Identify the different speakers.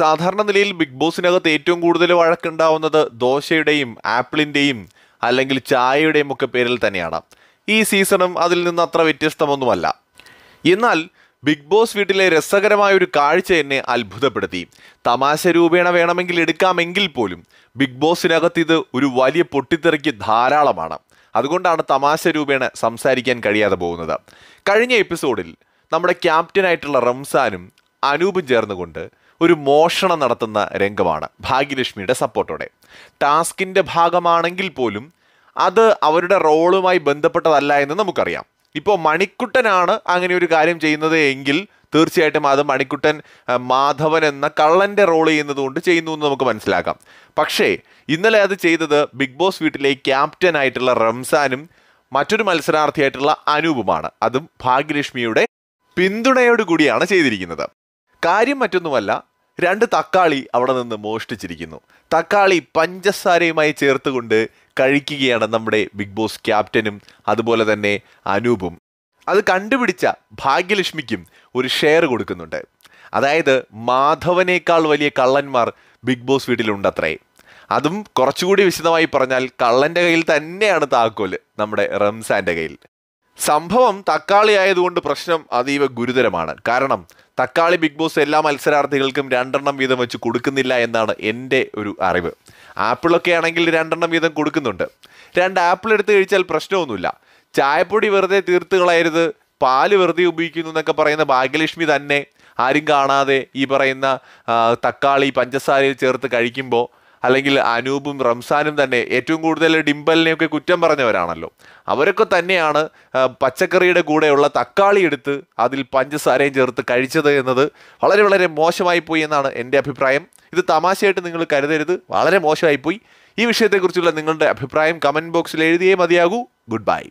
Speaker 1: സാധാരണ നിലയിൽ ബിഗ് ബോസിനകത്ത് ഏറ്റവും കൂടുതൽ വഴക്കുണ്ടാവുന്നത് ദോശയുടെയും ആപ്പിളിൻ്റെയും അല്ലെങ്കിൽ ചായയുടെയും ഒക്കെ പേരിൽ തന്നെയാണ് ഈ സീസണും അതിൽ നിന്ന് അത്ര വ്യത്യസ്തമൊന്നുമല്ല എന്നാൽ ബിഗ് ബോസ് വീട്ടിലെ രസകരമായ ഒരു കാഴ്ച എന്നെ അത്ഭുതപ്പെടുത്തി തമാശ രൂപേണ വേണമെങ്കിൽ എടുക്കാമെങ്കിൽ പോലും ബിഗ് ബോസിനകത്ത് ഇത് ഒരു വലിയ പൊട്ടിത്തെറിക്ക് ധാരാളമാണ് അതുകൊണ്ടാണ് തമാശ രൂപേണ സംസാരിക്കാൻ കഴിയാതെ പോകുന്നത് കഴിഞ്ഞ എപ്പിസോഡിൽ നമ്മുടെ ക്യാപ്റ്റനായിട്ടുള്ള റംസാനും അനൂപും ചേർന്നുകൊണ്ട് ഒരു മോഷണം നടത്തുന്ന രംഗമാണ് ഭാഗ്യലക്ഷ്മിയുടെ സപ്പോർട്ടോടെ ടാസ്കിൻ്റെ ഭാഗമാണെങ്കിൽ പോലും അത് അവരുടെ റോളുമായി ബന്ധപ്പെട്ടതല്ല എന്ന് നമുക്കറിയാം ഇപ്പോൾ മണിക്കുട്ടനാണ് അങ്ങനെ ഒരു കാര്യം ചെയ്യുന്നത് എങ്കിൽ തീർച്ചയായിട്ടും അത് മണിക്കുട്ടൻ മാധവൻ എന്ന കള്ളൻ്റെ റോൾ ചെയ്യുന്നത് കൊണ്ട് ചെയ്യുന്നു എന്ന് നമുക്ക് മനസ്സിലാക്കാം പക്ഷേ ഇന്നലെ അത് ചെയ്തത് ബിഗ് ബോസ് വീട്ടിലെ ക്യാപ്റ്റൻ ആയിട്ടുള്ള റംസാനും മറ്റൊരു മത്സരാർത്ഥിയായിട്ടുള്ള അനൂപുമാണ് അതും ഭാഗ്യലക്ഷ്മിയുടെ പിന്തുണയോടുകൂടിയാണ് ചെയ്തിരിക്കുന്നത് കാര്യം മറ്റൊന്നുമല്ല രണ്ട് തക്കാളി അവിടെ നിന്ന് മോഷ്ടിച്ചിരിക്കുന്നു തക്കാളി പഞ്ചസാരയുമായി ചേർത്തുകൊണ്ട് കഴിക്കുകയാണ് നമ്മുടെ ബിഗ് ബോസ് ക്യാപ്റ്റനും അതുപോലെ തന്നെ അനൂപും അത് കണ്ടുപിടിച്ച ഭാഗ്യലക്ഷ്മിക്കും ഒരു ഷെയർ കൊടുക്കുന്നുണ്ട് അതായത് മാധവനേക്കാൾ വലിയ കള്ളന്മാർ ബിഗ് ബോസ് വീട്ടിലുണ്ടത്രേ അതും കുറച്ചുകൂടി വിശദമായി പറഞ്ഞാൽ കള്ളൻ്റെ കയ്യിൽ തന്നെയാണ് താക്കോല് നമ്മുടെ റംസാൻ്റെ കയ്യിൽ സംഭവം തക്കാളി ആയതുകൊണ്ട് പ്രശ്നം അതീവ ഗുരുതരമാണ് കാരണം തക്കാളി ബിഗ് ബോസ് എല്ലാ മത്സരാർത്ഥികൾക്കും രണ്ടെണ്ണം വീതം വെച്ച് കൊടുക്കുന്നില്ല എന്നാണ് എൻ്റെ ഒരു അറിവ് ആപ്പിളൊക്കെ ആണെങ്കിൽ രണ്ടെണ്ണം വീതം കൊടുക്കുന്നുണ്ട് രണ്ട് ആപ്പിൾ എടുത്തു കഴിച്ചാൽ പ്രശ്നമൊന്നുമില്ല ചായപ്പൊടി വെറുതെ തീർത്ത് കളയരുത് പാല് വെറുതെ ഉപയോഗിക്കുന്നു എന്നൊക്കെ പറയുന്ന ഭാഗ്യലക്ഷ്മി തന്നെ ആരും കാണാതെ ഈ പറയുന്ന തക്കാളി പഞ്ചസാരയിൽ ചേർത്ത് കഴിക്കുമ്പോൾ അല്ലെങ്കിൽ അനൂപും റംസാനും തന്നെ ഏറ്റവും കൂടുതൽ ഡിംബലിനെയൊക്കെ കുറ്റം പറഞ്ഞവരാണല്ലോ അവരൊക്കെ തന്നെയാണ് പച്ചക്കറിയുടെ കൂടെയുള്ള തക്കാളി എടുത്ത് അതിൽ പഞ്ചസാരയും ചേർത്ത് കഴിച്ചത് എന്നത് വളരെ വളരെ മോശമായി പോയി എന്നാണ് എൻ്റെ അഭിപ്രായം ഇത് തമാശയായിട്ട് നിങ്ങൾ കരുതരുത് വളരെ മോശമായി പോയി ഈ വിഷയത്തെക്കുറിച്ചുള്ള നിങ്ങളുടെ അഭിപ്രായം കമൻറ്റ് ബോക്സിൽ എഴുതിയേ മതിയാകൂ ഗുഡ് ബൈ